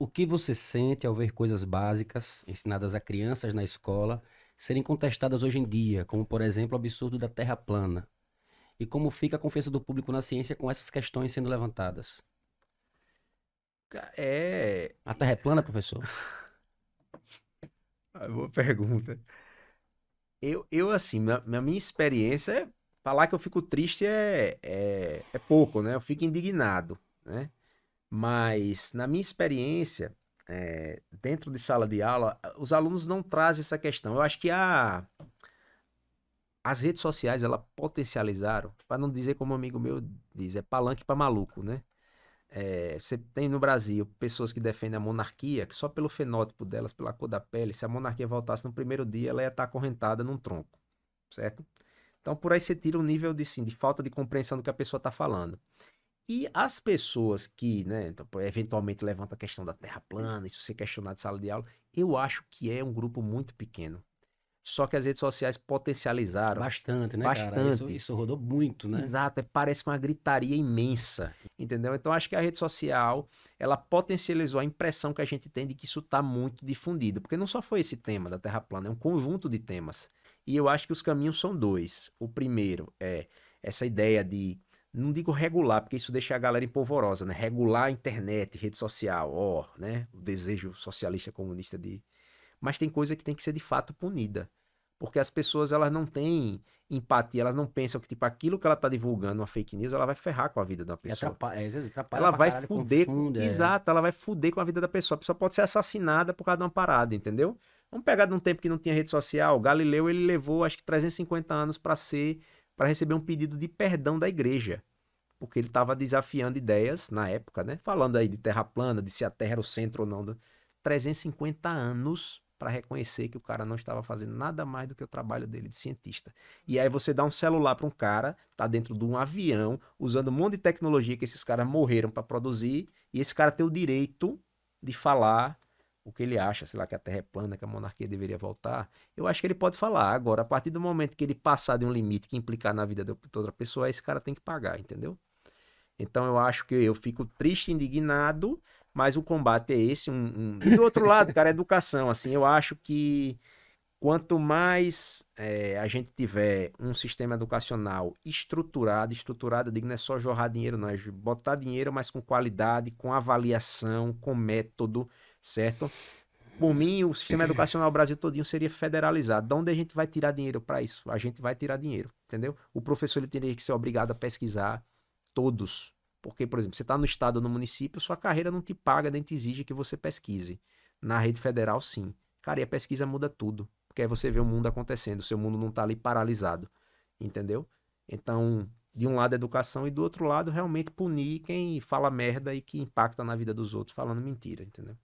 O que você sente ao ver coisas básicas ensinadas a crianças na escola serem contestadas hoje em dia, como por exemplo o absurdo da Terra plana? E como fica a confiança do público na ciência com essas questões sendo levantadas? É. A Terra é plana, professor? Ah, boa pergunta. Eu, eu assim, na, na, minha experiência, falar que eu fico triste é, é, é pouco, né? Eu fico indignado, né? Mas, na minha experiência, é, dentro de sala de aula, os alunos não trazem essa questão. Eu acho que a, as redes sociais, ela potencializaram, para não dizer como um amigo meu diz, é palanque para maluco, né? É, você tem no Brasil pessoas que defendem a monarquia, que só pelo fenótipo delas, pela cor da pele, se a monarquia voltasse no primeiro dia, ela ia estar tá acorrentada num tronco, certo? Então, por aí você tira um nível de, sim, de falta de compreensão do que a pessoa está falando. E as pessoas que, né, então, eventualmente levantam a questão da Terra plana, isso ser questionado de sala de aula, eu acho que é um grupo muito pequeno. Só que as redes sociais potencializaram. Bastante, né? Bastante. Isso, isso, rodou muito, né? Exato, é, parece uma gritaria imensa, entendeu? Então acho que a rede social, ela potencializou a impressão que a gente tem de que isso está muito difundido. Porque não só foi esse tema da Terra plana, é um conjunto de temas. E eu acho que os caminhos são dois. O primeiro é essa ideia de não digo regular, porque isso deixa a galera empolvorosa, né? Regular a internet, rede social, ó, né? O desejo socialista comunista de. Mas tem coisa que tem que ser de fato punida. Porque as pessoas, elas não têm empatia, elas não pensam que, tipo, aquilo que ela tá divulgando, uma fake news, ela vai ferrar com a vida da pessoa. Atrapalha, é, às vezes atrapalha ela vai caralho, fuder. com... é. Exato, ela vai fuder com a vida da pessoa. A pessoa pode ser assassinada por causa de uma parada, entendeu? Vamos pegar de um tempo que não tinha rede social. Galileu, ele levou, acho que 350 anos para ser para receber um pedido de perdão da igreja, porque ele estava desafiando ideias na época, né? Falando aí de terra plana, de se a terra era o centro ou não. 350 né? anos para reconhecer que o cara não estava fazendo nada mais do que o trabalho dele de cientista. E aí você dá um celular para um cara, tá dentro de um avião, usando um monte de tecnologia que esses caras morreram para produzir, e esse cara tem o direito de falar o que ele acha, sei lá, que a Terra é plana, que a monarquia deveria voltar, eu acho que ele pode falar. Agora, a partir do momento que ele passar de um limite que implicar na vida de outra pessoa, esse cara tem que pagar, entendeu? Então eu acho que eu fico triste, indignado, mas o combate é esse. Um, um... E do outro lado, cara, educação. Assim, eu acho que quanto mais é, a gente tiver um sistema educacional estruturado, estruturado, eu digo, não é só jorrar dinheiro, não, é botar dinheiro, mas com qualidade, com avaliação, com método certo? Por mim, o sistema educacional Brasil todinho seria federalizado. De onde a gente vai tirar dinheiro para isso? A gente vai tirar dinheiro, entendeu? O professor ele teria que ser obrigado a pesquisar todos. Porque, por exemplo, você está no estado ou no município, sua carreira não te paga, nem te exige que você pesquise. Na rede federal, sim. Cara, e a pesquisa muda tudo. Porque aí você vê o mundo acontecendo, o seu mundo não está ali paralisado. Entendeu? Então, de um lado, educação, e do outro lado, realmente punir quem fala merda e que impacta na vida dos outros falando mentira, entendeu?